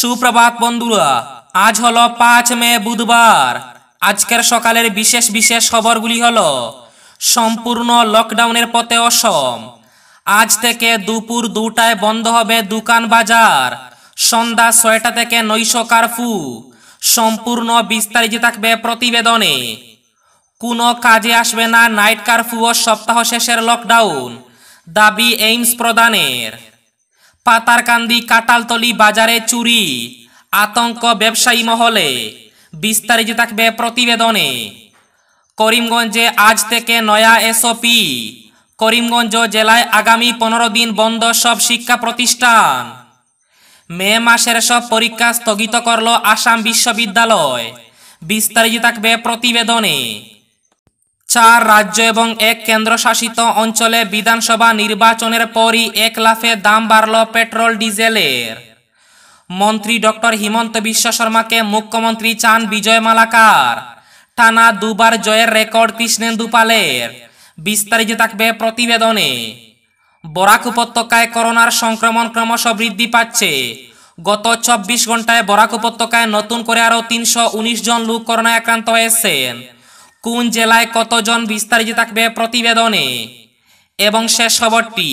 সুপ্রভাত বন্ধুরা আজ হলো পাঁচ মে বুধবার আজকের সকালের বিশেষ বিশেষ খবরগুলি হল সম্পূর্ণ লকডাউনের পথে অসম আজ থেকে দুপুর দুটায় বন্ধ হবে দোকান বাজার সন্ধ্যা ছয়টা থেকে নৈশ কারফু সম্পূর্ণ বিস্তারিত থাকবে প্রতিবেদনে কোনো কাজে আসবে না নাইট কারফু ও সপ্তাহ শেষের লকডাউন দাবি এইমস প্রদানের পাতারকান্দি কাটালতলি বাজারে চুরি আতঙ্ক ব্যবসায়ী মহলে বিস্তারিত থাকবে প্রতিবেদনে করিমগঞ্জে আজ থেকে নয়া এসওপি করিমগঞ্জ জেলায় আগামী পনেরো দিন বন্ধ সব শিক্ষা প্রতিষ্ঠান মে মাসের সব পরীক্ষা স্থগিত করল আসাম বিশ্ববিদ্যালয় বিস্তারিত থাকবে প্রতিবেদনে চার রাজ্য এবং এক কেন্দ্রশাসিত অঞ্চলে বিধানসভা নির্বাচনের পরই এক লাফে দাম বাড়ল পেট্রোল ডিজেলের মন্ত্রী ডক্টর হিমন্ত বিশ্ব শর্মাকে মুখ্যমন্ত্রী চান বিজয় মালাকার টানা দুবার জয়ের রেকর্ড কৃষ্ণেন্দু পালের বিস্তারিত থাকবে প্রতিবেদনে বরাক উপত্যকায় করোনার সংক্রমণ ক্রমশ বৃদ্ধি পাচ্ছে গত চব্বিশ ঘন্টায় বরাক উপত্যকায় নতুন করে আরও তিনশো জন লোক করোনায় আক্রান্ত হয়েছেন কোন জেলায় কতজন বিস্তারিত থাকবে প্রতিবেদনে এবং শেষ খবরটি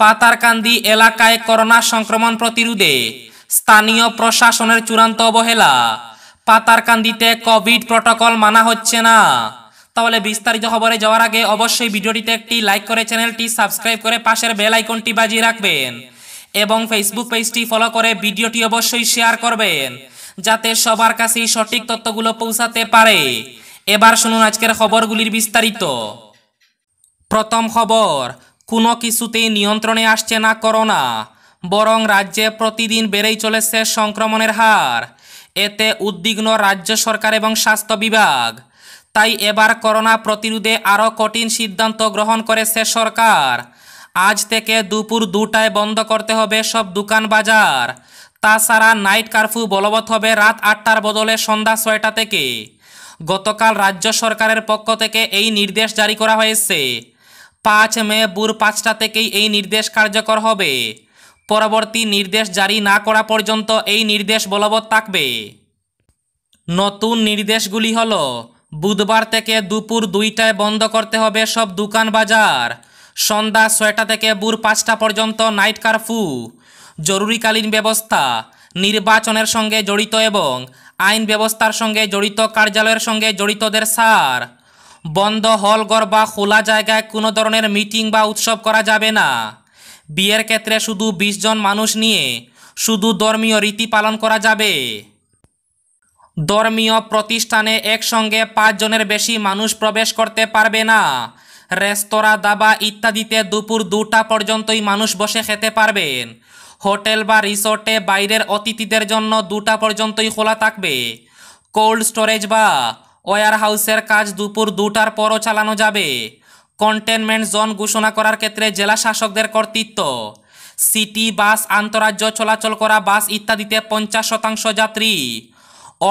পাতারকান্দি এলাকায় করোনা সংক্রমণ প্রতিরোধে স্থানীয় প্রশাসনের চূড়ান্ত অবহেলা পাতারকান্দিতে কোভিড প্রটোকল মানা হচ্ছে না তাহলে বিস্তারিত খবরে যাওয়ার আগে অবশ্যই ভিডিওটিতে একটি লাইক করে চ্যানেলটি সাবস্ক্রাইব করে পাশের বেল আইকনটি বাজিয়ে রাখবেন এবং ফেসবুক পেজটি ফলো করে ভিডিওটি অবশ্যই শেয়ার করবেন যাতে সবার কাছেই সঠিক তথ্যগুলো পৌঁছাতে পারে এবার শুনুন আজকের খবরগুলির বিস্তারিত প্রথম খবর কোনো কিছুতেই নিয়ন্ত্রণে আসছে না করোনা বরং রাজ্যে প্রতিদিন বেড়েই চলেছে সংক্রমণের হার এতে উদ্বিগ্ন রাজ্য সরকার এবং স্বাস্থ্য বিভাগ তাই এবার করোনা প্রতিরোধে আরও কঠিন সিদ্ধান্ত গ্রহণ করেছে সরকার আজ থেকে দুপুর দুটায় বন্ধ করতে হবে সব দোকান বাজার তাছাড়া নাইট কারফিউ বলবৎ হবে রাত আটটার বদলে সন্ধ্যা ছয়টা থেকে গতকাল রাজ্য সরকারের পক্ষ থেকে এই নির্দেশ জারি করা হয়েছে পাঁচ মে বুর পাঁচটা থেকেই এই নির্দেশ কার্যকর হবে পরবর্তী নির্দেশ জারি না করা পর্যন্ত এই নির্দেশ বলবৎ থাকবে নতুন নির্দেশগুলি হল বুধবার থেকে দুপুর দুইটায় বন্ধ করতে হবে সব দোকান বাজার সন্ধ্যা ছয়টা থেকে বুর পাঁচটা পর্যন্ত নাইট কারফু জরুরিকালীন ব্যবস্থা নির্বাচনের সঙ্গে জড়িত এবং আইন ব্যবস্থার সঙ্গে জড়িত কার্যালয়ের সঙ্গে জড়িতদের সার বন্ধ হলঘর বা খোলা জায়গায় কোনো ধরনের মিটিং বা উৎসব করা যাবে না বিয়ের ক্ষেত্রে শুধু ২০ জন মানুষ নিয়ে শুধু ধর্মীয় রীতি পালন করা যাবে ধর্মীয় প্রতিষ্ঠানে একসঙ্গে পাঁচজনের বেশি মানুষ প্রবেশ করতে পারবে না রেস্তোরাঁ দাবা ইত্যাদিতে দুপুর দুটা পর্যন্তই মানুষ বসে খেতে পারবেন হোটেল বা রিসোর্টে বাইরের অতিথিদের জন্য দুটা পর্যন্তই খোলা থাকবে কোল্ড স্টোরেজ বা ওয়ার হাউসের কাজ দুপুর দুটার পরও চালানো যাবে কন্টেনমেন্ট জোন ঘোষণা করার ক্ষেত্রে জেলা শাসকদের কর্তৃত্ব সিটি বাস আন্তরাজ্য চলাচল করা বাস ইত্যাদিতে পঞ্চাশ শতাংশ যাত্রী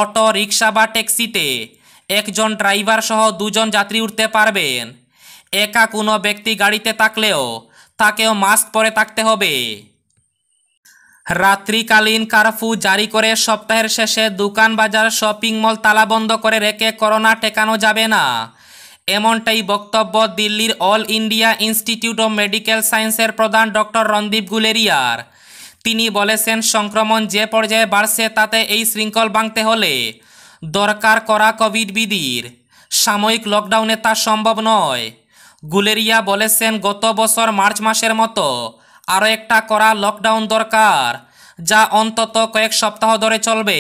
অটো রিক্সা বা ট্যাক্সিতে একজন ড্রাইভার সহ দুজন যাত্রী উঠতে পারবেন একা কোনো ব্যক্তি গাড়িতে থাকলেও তাকেও মাস্ক পরে থাকতে হবে রাত্রিকালীন কার্ফু জারি করে সপ্তাহের শেষে দোকান বাজার শপিং মল তালাবন্ধ করে রেখে করোনা টেকানো যাবে না এমনটাই বক্তব্য দিল্লির All India Institute of Medical সায়েন্সের প্রধান ডক্টর রণদীপ গুলেরিয়ার তিনি বলেছেন সংক্রমণ যে পর্যায়ে বাড়ছে তাতে এই শৃঙ্খল ভাঙতে হলে দরকার করা কোভিড বিধির সাময়িক লকডাউনে তা সম্ভব নয় গুলেরিয়া বলেছেন গত বছর মার্চ মাসের মতো আরও একটা করা লকডাউন দরকার যা অন্তত কয়েক সপ্তাহ ধরে চলবে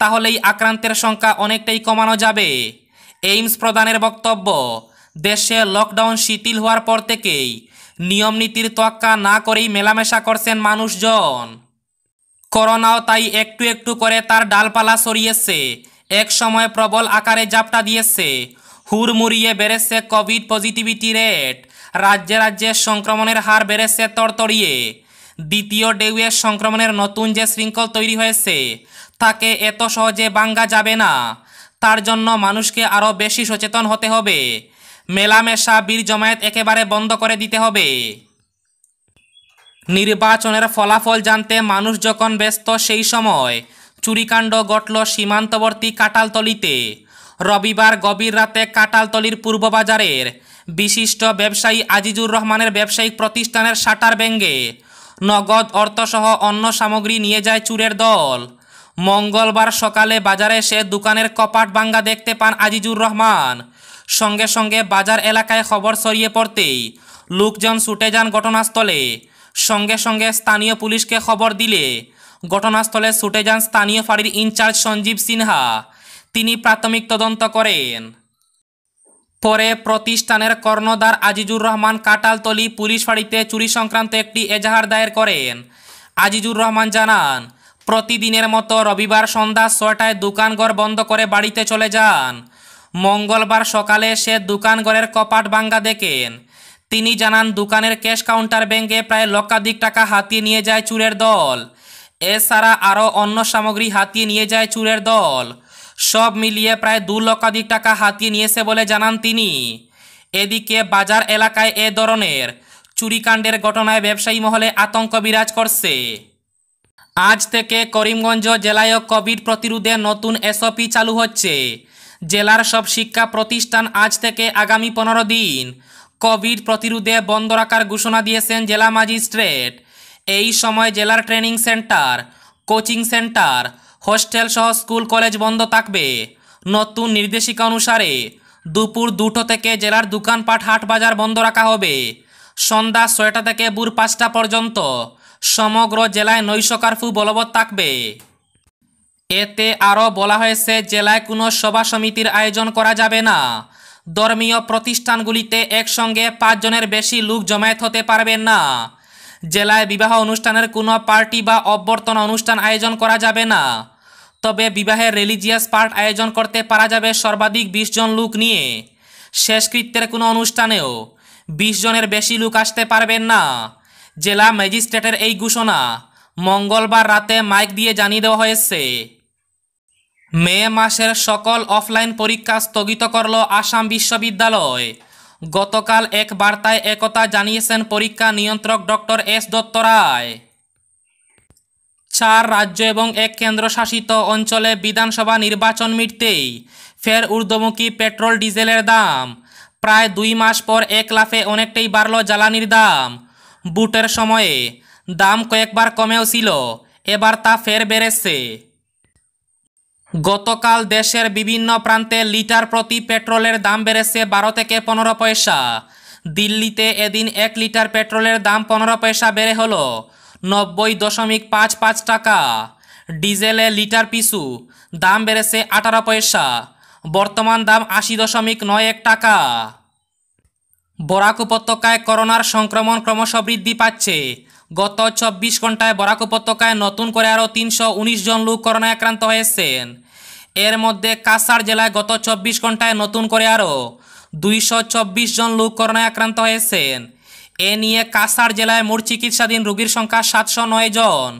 তাহলেই আক্রান্তের সংখ্যা অনেকটাই কমানো যাবে এইমস প্রধানের বক্তব্য দেশে লকডাউন শিথিল হওয়ার পর থেকেই নিয়ম নীতির তোয়াক্কা না করেই মেলামেশা করছেন মানুষজন করোনাও তাই একটু একটু করে তার ডালপালা সরিয়েছে এক সময় প্রবল আকারে জাপটা দিয়েছে হুড়মুড়িয়ে বেড়েছে কোভিড পজিটিভিটি রেট রাজ্যে রাজ্যে সংক্রমণের হার বেড়েছে তড়তড়িয়ে দ্বিতীয় ডেউয়ে সংক্রমণের নতুন যে শৃঙ্খল তৈরি হয়েছে তাকে এত সহজে বাঙ্গা যাবে না তার জন্য মানুষকে আরও বেশি সচেতন হতে হবে মেলামেশা বীর জমায়েত একেবারে বন্ধ করে দিতে হবে নির্বাচনের ফলাফল জানতে মানুষ যখন ব্যস্ত সেই সময় চুরিকাণ্ড ঘটল সীমান্তবর্তী কাটালতলিতে রবিবার গভীর রাতে কাটালতলির পূর্ব বাজারের বিশিষ্ট ব্যবসায়ী আজিজুর রহমানের ব্যবসায়িক প্রতিষ্ঠানের শাটার ব্যাঙ্গে নগদ অর্থসহ অন্য সামগ্রী নিয়ে যায় চুরের দল মঙ্গলবার সকালে বাজারে সে দোকানের কপাট ভাঙ্গা দেখতে পান আজিজুর রহমান সঙ্গে সঙ্গে বাজার এলাকায় খবর ছড়িয়ে পড়তেই লোকজন ছুটে যান ঘটনাস্থলে সঙ্গে সঙ্গে স্থানীয় পুলিশকে খবর দিলে ঘটনাস্থলে ছুটে যান স্থানীয় ফাঁড়ির ইনচার্জ সঞ্জীব সিনহা তিনি প্রাথমিক তদন্ত করেন পরে প্রতিষ্ঠানের কর্ণধার আজিজুর রহমান কাটালতলি পুলিশ ফাঁড়িতে চুরি সংক্রান্ত একটি এজাহার দায়ের করেন আজিজুর রহমান জানান প্রতিদিনের মতো রবিবার সন্ধ্যা ছটায় দোকানঘর বন্ধ করে বাড়িতে চলে যান মঙ্গলবার সকালে সে দোকানঘরের কপাট বাঙ্গা দেখেন তিনি জানান দোকানের ক্যাশ কাউন্টার ব্যাঙ্কে প্রায় লক্ষাধিক টাকা হাতিয়ে নিয়ে যায় চুরের দল এছাড়া আরও অন্য সামগ্রী হাতিয়ে নিয়ে যায় চুরের দল সব মিলিয়ে প্রায় দু লক্ষাধিক টাকা হাতিয়ে নিয়েছে বলে জানান তিনি এদিকে বাজার এলাকায় এ ধরনের চুরিকাণ্ডের ঘটনায় ব্যবসায়ী মহলে আতঙ্ক বিরাজ করছে আজ থেকে করিমগঞ্জ জেলায় কোভিড প্রতিরোধে নতুন এসওপি চালু হচ্ছে জেলার সব শিক্ষা প্রতিষ্ঠান আজ থেকে আগামী পনেরো দিন কোভিড প্রতিরোধে বন্ধ রাখার ঘোষণা দিয়েছেন জেলা ম্যাজিস্ট্রেট এই সময় জেলার training centre coaching centre hostel সহ স্কুল কলেজ বন্ধ থাকবে নতুন নির্দেশিকা অনুসারে দুপুর দুটো থেকে জেলার দোকানপাট হাট বাজার বন্ধ রাখা হবে সন্ধ্যা ছয়টা থেকে ভোর পাঁচটা পর্যন্ত সমগ্র জেলায় নৈশ কারফু বলবৎ থাকবে এতে আরও বলা হয়েছে জেলায় কোনো সভা সমিতির আয়োজন করা যাবে না ধর্মীয় প্রতিষ্ঠানগুলিতে একসঙ্গে পাঁচজনের বেশি লোক জমায়েত হতে পারবেন না জেলায় বিবাহ অনুষ্ঠানের কোনো পার্টি বা অভ্যর্থনা অনুষ্ঠান আয়োজন করা যাবে না তবে বিবাহের রিলিজিয়াস পার্ট আয়োজন করতে পারা যাবে সর্বাধিক বিশ জন লোক নিয়ে শেষকৃত্যের কোনো অনুষ্ঠানেও বিশ জনের বেশি লোক আসতে পারবেন না জেলা ম্যাজিস্ট্রেটের এই ঘোষণা মঙ্গলবার রাতে মাইক দিয়ে জানিয়ে দেওয়া হয়েছে মে মাসের সকল অফলাইন পরীক্ষা স্থগিত করল আসাম বিশ্ববিদ্যালয় গতকাল এক বার্তায় একতা জানিয়েছেন পরীক্ষা নিয়ন্ত্রক ডক্টর এস দত্ত রায় চার রাজ্য এবং এক কেন্দ্রশাসিত অঞ্চলে বিধানসভা নির্বাচন মিটতেই ফের ঊর্ধ্বমুখী পেট্রোল ডিজেলের দাম প্রায় দুই মাস পর এক লাফে অনেকটাই বাড়ল জ্বালানির দাম বুটের সময়ে দাম কয়েকবার কমেও ছিল এবার তা ফের বেড়েছে গতকাল দেশের বিভিন্ন প্রান্তে লিটার প্রতি পেট্রোলের দাম বেড়েছে বারো থেকে পনেরো পয়সা দিল্লিতে এদিন এক লিটার পেট্রোলের দাম পনেরো পয়সা বেড়ে হলো নব্বই দশমিক পাঁচ পাঁচ টাকা ডিজেলে লিটার পিছু দাম বেড়েছে আঠারো পয়সা বর্তমান দাম আশি দশমিক নয় এক টাকা বরাক উপত্যকায় করোনার সংক্রমণ ক্রমশ বৃদ্ধি পাচ্ছে গত চব্বিশ ঘন্টায় বরাক উপত্যকায় নতুন করে আরও তিনশো জন লোক করোনা আক্রান্ত হয়েছেন এর মধ্যে কাসার জেলায় গত চব্বিশ ঘন্টায় নতুন করে আরও দুইশো জন লোক করোনায় আক্রান্ত হয়েছেন এ নিয়ে কাসার জেলায় মোট চিকিৎসাধীন রোগীর সংখ্যা সাতশো নয় জন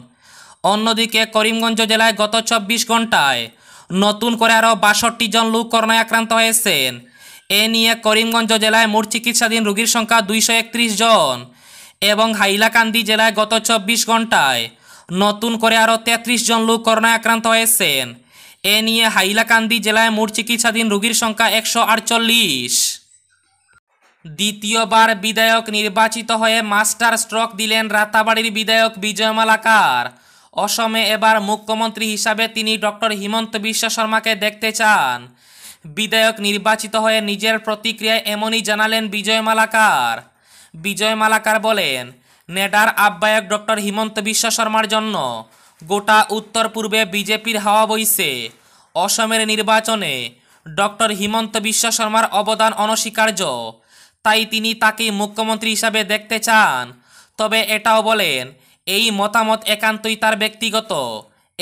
অন্যদিকে করিমগঞ্জ জেলায় গত চব্বিশ ঘন্টায় নতুন করে আরও বাষট্টি জন লোক করোনায় আক্রান্ত হয়েছেন এ নিয়ে করিমগঞ্জ জেলায় মোট চিকিৎসাধীন রোগীর সংখ্যা দুইশো জন এবং হাইলাকান্দি জেলায় গত চব্বিশ ঘন্টায় নতুন করে আরও ৩৩ জন লোক করোনায় আক্রান্ত হয়েছেন এ নিয়ে হাইলাকান্দি জেলায় মোট চিকিৎসাধীন রোগীর সংখ্যা একশো আটচল্লিশ দ্বিতীয়বার বিধায়ক নির্বাচিত হয়ে মাস্টার স্ট্রোক দিলেন রাতাবাড়ির বিধায়ক বিজয় মালাকার অসমে এবার মুখ্যমন্ত্রী হিসাবে তিনি ডক্টর হিমন্ত বিশ্ব শর্মাকে দেখতে চান বিধায়ক নির্বাচিত হয়ে নিজের প্রতিক্রিয়ায় এমনই জানালেন বিজয় মালাকার বিজয় মালাকার বলেন নেডার আহ্বায়ক ডক্টর হিমন্ত বিশ্ব শর্মার জন্য গোটা উত্তর পূর্বে বিজেপির হাওয়া বইছে অসমের নির্বাচনে ডক্টর হিমন্ত বিশ্ব শর্মার অবদান অনস্বীকার্য তাই তিনি তাকে মুখ্যমন্ত্রী হিসাবে দেখতে চান তবে এটাও বলেন এই মতামত একান্তই তার ব্যক্তিগত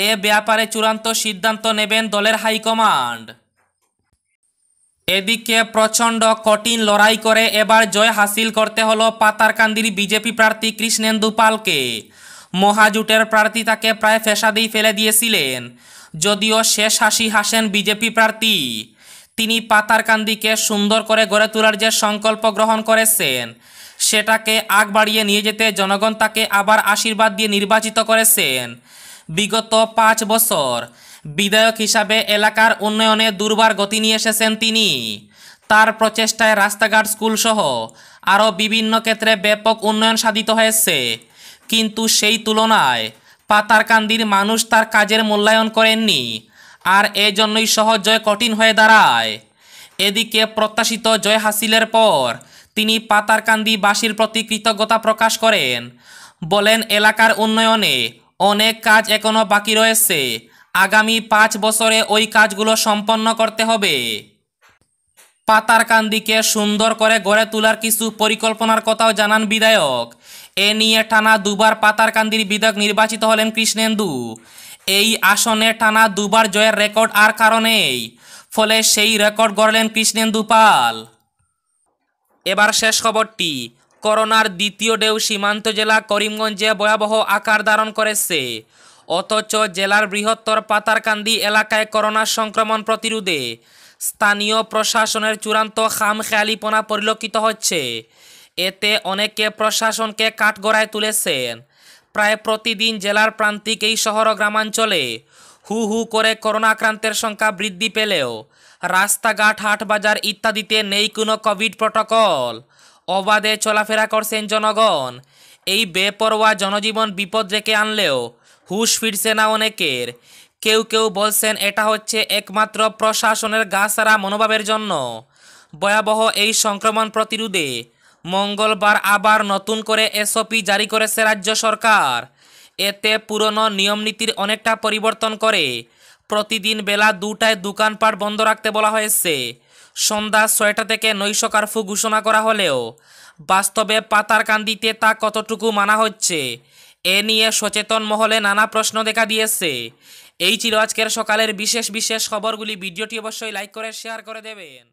এ ব্যাপারে চূড়ান্ত সিদ্ধান্ত নেবেন দলের হাইকমান্ড এদিকে প্রচণ্ড কঠিন লড়াই করে এবার জয় হাসিল করতে হলো পাতারকান্দির বিজেপি প্রার্থী কৃষ্ণেন্দু পালকে মহাজুটের প্রার্থী তাকে প্রায় ফেসাদেই ফেলে দিয়েছিলেন যদিও শেষ হাসি হাসেন বিজেপি প্রার্থী তিনি পাতারকান্দিকে সুন্দর করে গড়ে তোলার যে সংকল্প গ্রহণ করেছেন সেটাকে আগ বাড়িয়ে নিয়ে যেতে জনগণ তাকে আবার আশীর্বাদ দিয়ে নির্বাচিত করেছেন বিগত পাঁচ বছর বিধায়ক হিসাবে এলাকার উন্নয়নে দুর্বার গতি নিয়ে এসেছেন তিনি তার প্রচেষ্টায় রাস্তাঘাট স্কুলসহ আরও বিভিন্ন ক্ষেত্রে ব্যাপক উন্নয়ন সাধিত হয়েছে কিন্তু সেই তুলনায় পাতারকান্দির মানুষ তার কাজের মূল্যায়ন করেননি আর এই জন্যই সহজ জয় কঠিন হয়ে দাঁড়ায় এদিকে প্রত্যাশিত জয় হাসিলের পর তিনি পাতারকান্দি বাসীর প্রতি কৃতজ্ঞতা প্রকাশ করেন বলেন এলাকার উন্নয়নে অনেক কাজ এখনও বাকি রয়েছে আগামী পাঁচ বছরে ওই কাজগুলো সম্পন্ন করতে হবে পাতারকান্দিকে সুন্দর করে গড়ে তোলার কিছু পরিকল্পনার কথাও জানান বিধায়ক এ নিয়ে টানা দুবার পাতারকান্দির বিধায়ক নির্বাচিত হলেন কৃষ্ণেন্দু এই আসনে টানা দুবার জয়ের রেকর্ড আর কারণেই ফলে সেই রেকর্ড গড়লেন কৃষ্ণেন্দু পাল এবার শেষ খবরটি করোনার দ্বিতীয় ঢেউ সীমান্ত জেলা করিমগঞ্জে ভয়াবহ আকার ধারণ করেছে অথচ জেলার বৃহত্তর পাতারকান্দি এলাকায় করোনা সংক্রমণ প্রতিরোধে স্থানীয় প্রশাসনের চূড়ান্ত খেয়ালিপনা পরিলক্ষিত হচ্ছে এতে অনেকে প্রশাসনকে কাঠগড়ায় তুলেছেন প্রায় প্রতিদিন জেলার প্রান্তিক এই শহর ও গ্রামাঞ্চলে হু হু করে করোনাক্রান্তের সংখ্যা বৃদ্ধি পেলেও রাস্তাঘাট হাটবাজার ইত্যাদিতে নেই কোনো কোভিড প্রটোকল অবাধে চলাফেরা করছেন জনগণ এই বেপরোয়া জনজীবন বিপদ ডেকে আনলেও হুশ ফিরছে না অনেকের কেউ কেউ বলছেন এটা হচ্ছে একমাত্র প্রশাসনের গা সারা মনোভাবের জন্য ভয়াবহ এই সংক্রমণ প্রতিরোধে মঙ্গলবার আবার নতুন করে এসওপি জারি করেছে রাজ্য সরকার এতে পুরনো নিয়মনীতির অনেকটা পরিবর্তন করে প্রতিদিন বেলা দুটায় দোকানপাট বন্ধ রাখতে বলা হয়েছে সন্ধ্যা ছয়টা থেকে নৈশ কারফু ঘোষণা করা হলেও বাস্তবে পাতার কান্দিতে তা কতটুকু মানা হচ্ছে এ নিয়ে সচেতন মহলে নানা প্রশ্ন দেখা দিয়েছে এই ছিল আজকের সকালের বিশেষ বিশেষ খবরগুলি ভিডিওটি অবশ্যই লাইক করে শেয়ার করে দেবেন